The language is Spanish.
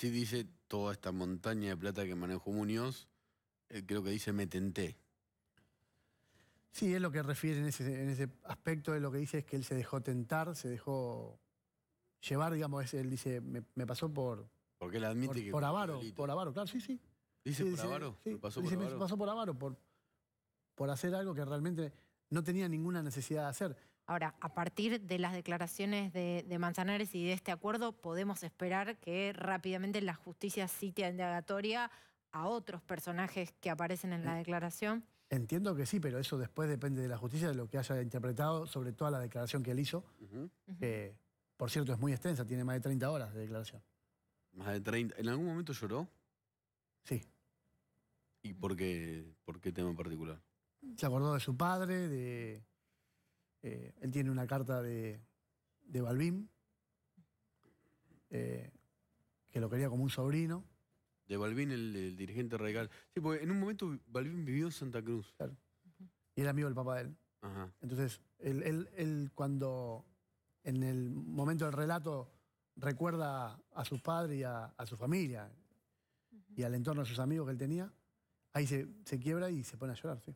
Sí dice toda esta montaña de plata que manejó Muñoz, creo eh, que dice me tenté. Sí, es lo que refiere en ese, aspecto, de lo que dice es que él se dejó tentar, se dejó llevar, digamos, él dice, me, pasó por... Porque admite avaro, por avaro, claro, sí, sí. ¿Dice por avaro? pasó por avaro. Me pasó por avaro, por hacer algo que realmente no tenía ninguna necesidad de hacer. Ahora, a partir de las declaraciones de, Manzanares y de este acuerdo, podemos esperar que rápidamente la justicia cite a indagatoria a otros personajes que aparecen en la declaración. Entiendo que sí, pero eso después depende de la justicia, de lo que haya interpretado, sobre toda la declaración que él hizo, por cierto es muy extensa, tiene más de 30 horas de declaración. Más de 30. ¿En algún momento lloró? Sí. ¿Y por qué, por qué tema en particular? Se acordó de su padre, de eh, él tiene una carta de, de Balbín, eh, que lo quería como un sobrino. De Balbín, el, dirigente regal. Sí, porque en un momento Balbín vivió en Santa Cruz. Y era amigo del papá de él. Entonces, él, él, él, cuando en el momento del relato recuerda a su padre y a, su familia y al entorno de sus amigos que él tenía, ahí se, quiebra y se pone a llorar, sí.